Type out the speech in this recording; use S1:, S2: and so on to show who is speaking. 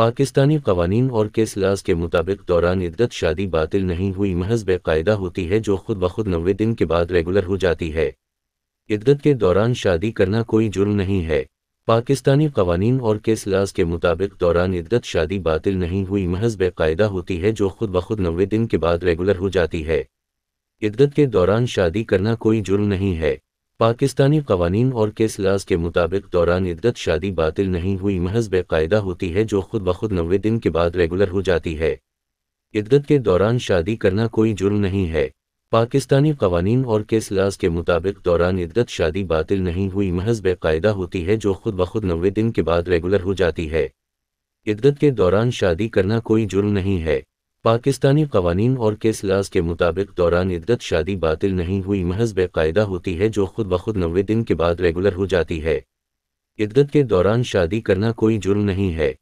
S1: पाकिस्तानी कवानीन और केस लाज के मुताबिक दौरान इद्दत शादी बातिल नहीं हुई महज बेकायदा होती है जो खुद ब खुद नबे दिन के बाद रेगुलर हो जाती है इद्दत के दौरान शादी करना कोई जुर्म नहीं है पाकिस्तानी कवानीन और केस लाज के मुताबिक दौरान इद्दत शादी बातिल नहीं हुई महज बेकायदा होती है जो खुद ब खुद नबे दिन के बाद रेगुलर हो जाती है इद्दत के दौरान शादी करना कोई जुर्म नहीं है पाकिस्तानी कवानीन और केस लाज के मुताबिक दौरान इद्दत शादी बातिल नहीं हुई महज बेकायदा होती है जो खुद ब खुद नबे दिन के बाद रेगुलर हो जाती है इद्दत के दौरान शादी करना कोई जुर्म नहीं है पाकिस्तानी कवानीन और केस लाज के मुताबिक दौरान इद्दत शादी बातिल नहीं हुई महज बेकायदा होती है जो खुद ब खुद नबे दिन के बाद रेगुलर हो जाती है इद्दत के दौरान शादी करना कोई जुर्म नहीं है पाकिस्तानी कवानीन और केस लाज के मुताबिक दौरान इद्दत शादी बातिल नहीं हुई महज बेकायदा होती है जो खुद ब खुद नबे दिन के बाद रेगुलर हो जाती है इद्दत के दौरान शादी करना कोई जुर्म नहीं है